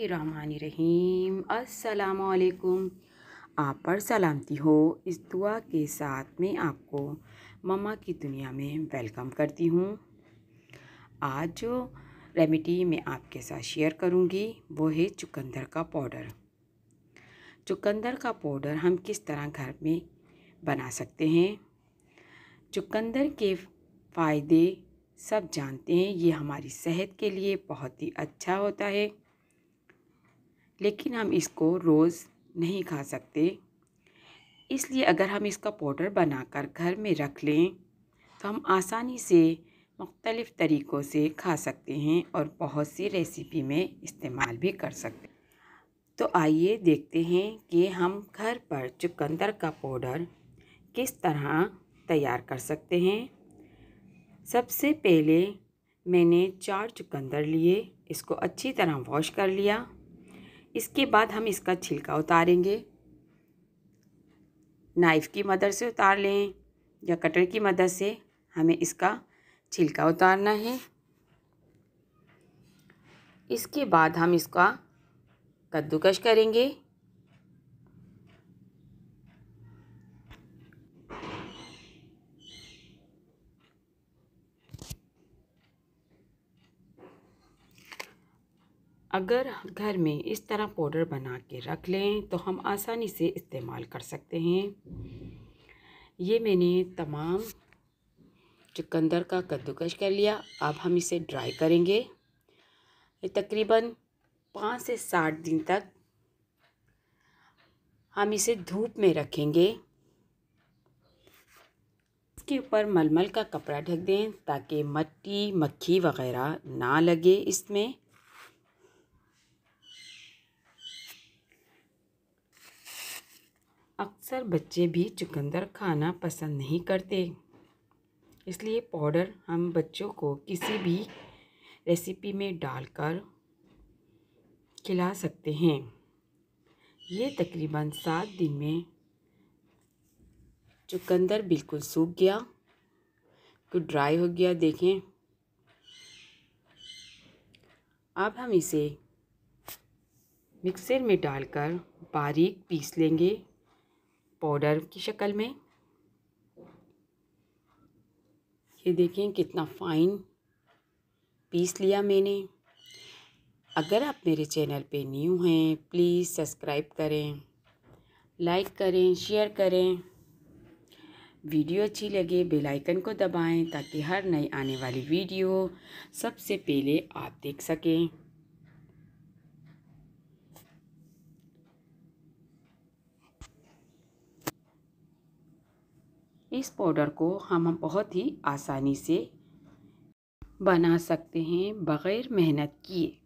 रहीम अस्सलाम आप पर सलामती हो इस दुआ के साथ मैं आपको ममा की दुनिया में वेलकम करती हूँ आज जो रेमेडी मैं आपके साथ शेयर करूँगी वो है चुकंदर का पाउडर चुकंदर का पाउडर हम किस तरह घर में बना सकते हैं चुकंदर के फ़ायदे सब जानते हैं ये हमारी सेहत के लिए बहुत ही अच्छा होता है लेकिन हम इसको रोज़ नहीं खा सकते इसलिए अगर हम इसका पाउडर बनाकर घर में रख लें तो हम आसानी से मुख्तलिफ़ तरीक़ों से खा सकते हैं और बहुत सी रेसिपी में इस्तेमाल भी कर सकते हैं तो आइए देखते हैं कि हम घर पर चुकंदर का पाउडर किस तरह तैयार कर सकते हैं सबसे पहले मैंने चार चुकंदर लिए इसको अच्छी तरह वॉश कर लिया इसके बाद हम इसका छिलका उतारेंगे नाइफ़ की मदद से उतार लें या कटर की मदद से हमें इसका छिलका उतारना है इसके बाद हम इसका कद्दूकश करेंगे अगर घर में इस तरह पाउडर बना के रख लें तो हम आसानी से इस्तेमाल कर सकते हैं ये मैंने तमाम चुकंदर का कद्दूकश कर लिया अब हम इसे ड्राई करेंगे ये तकरीबन पाँच से साठ दिन तक हम इसे धूप में रखेंगे इसके ऊपर मलमल का कपड़ा ढक दें ताकि मट्टी मक्खी वगैरह ना लगे इसमें अक्सर बच्चे भी चुकंदर खाना पसंद नहीं करते इसलिए पाउडर हम बच्चों को किसी भी रेसिपी में डालकर खिला सकते हैं ये तकरीबन सात दिन में चुकंदर बिल्कुल सूख गया तो ड्राई हो गया देखें अब हम इसे मिक्सर में डालकर बारीक पीस लेंगे पाउडर की शक्ल में ये देखें कितना फ़ाइन पीस लिया मैंने अगर आप मेरे चैनल पे न्यू हैं प्लीज़ सब्सक्राइब करें लाइक करें शेयर करें वीडियो अच्छी लगे बेल आइकन को दबाएं ताकि हर नई आने वाली वीडियो सबसे पहले आप देख सकें इस पाउडर को हम बहुत ही आसानी से बना सकते हैं बग़ैर मेहनत किए